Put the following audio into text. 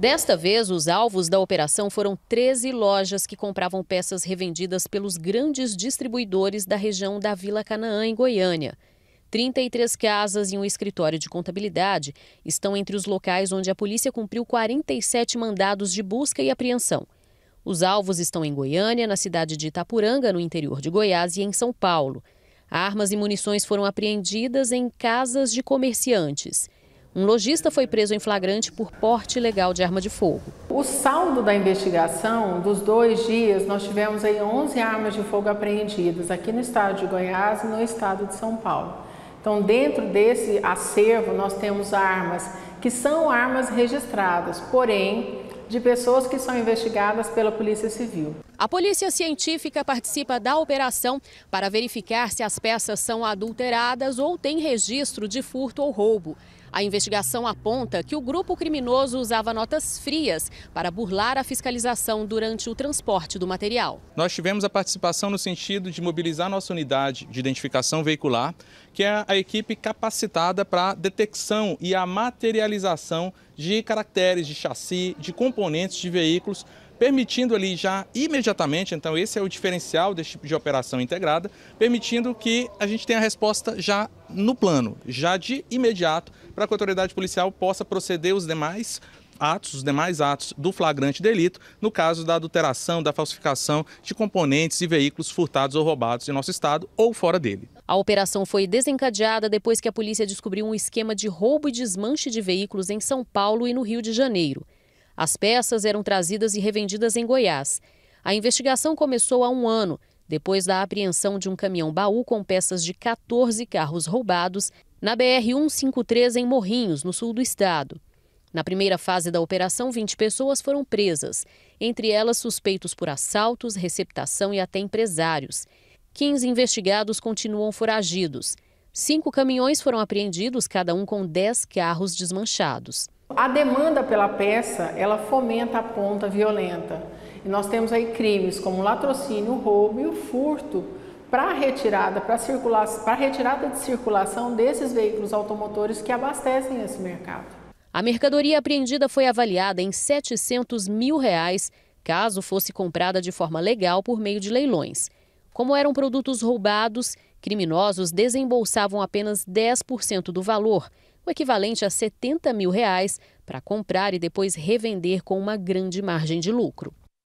Desta vez, os alvos da operação foram 13 lojas que compravam peças revendidas pelos grandes distribuidores da região da Vila Canaã, em Goiânia. 33 casas e um escritório de contabilidade estão entre os locais onde a polícia cumpriu 47 mandados de busca e apreensão. Os alvos estão em Goiânia, na cidade de Itapuranga, no interior de Goiás, e em São Paulo. Armas e munições foram apreendidas em casas de comerciantes. Um lojista foi preso em flagrante por porte ilegal de arma de fogo. O saldo da investigação dos dois dias, nós tivemos aí 11 armas de fogo apreendidas aqui no estado de Goiás e no estado de São Paulo. Então, dentro desse acervo, nós temos armas que são armas registradas, porém de pessoas que são investigadas pela Polícia Civil. A Polícia Científica participa da operação para verificar se as peças são adulteradas ou têm registro de furto ou roubo. A investigação aponta que o grupo criminoso usava notas frias para burlar a fiscalização durante o transporte do material. Nós tivemos a participação no sentido de mobilizar nossa unidade de identificação veicular, que é a equipe capacitada para a detecção e a materialização de caracteres de chassi, de componentes de veículos permitindo ali já imediatamente, então esse é o diferencial desse tipo de operação integrada, permitindo que a gente tenha a resposta já no plano, já de imediato, para que a autoridade policial possa proceder os demais atos, os demais atos do flagrante delito, no caso da adulteração, da falsificação de componentes e veículos furtados ou roubados em nosso estado ou fora dele. A operação foi desencadeada depois que a polícia descobriu um esquema de roubo e desmanche de veículos em São Paulo e no Rio de Janeiro. As peças eram trazidas e revendidas em Goiás. A investigação começou há um ano, depois da apreensão de um caminhão baú com peças de 14 carros roubados na BR-153 em Morrinhos, no sul do estado. Na primeira fase da operação, 20 pessoas foram presas, entre elas suspeitos por assaltos, receptação e até empresários. 15 investigados continuam foragidos. Cinco caminhões foram apreendidos, cada um com 10 carros desmanchados. A demanda pela peça, ela fomenta a ponta violenta. E nós temos aí crimes como latrocínio, roubo e o furto para retirada, para circulação, para retirada de circulação desses veículos automotores que abastecem esse mercado. A mercadoria apreendida foi avaliada em 700 mil reais, caso fosse comprada de forma legal por meio de leilões. Como eram produtos roubados, criminosos desembolsavam apenas 10% do valor o equivalente a 70 mil reais, para comprar e depois revender com uma grande margem de lucro.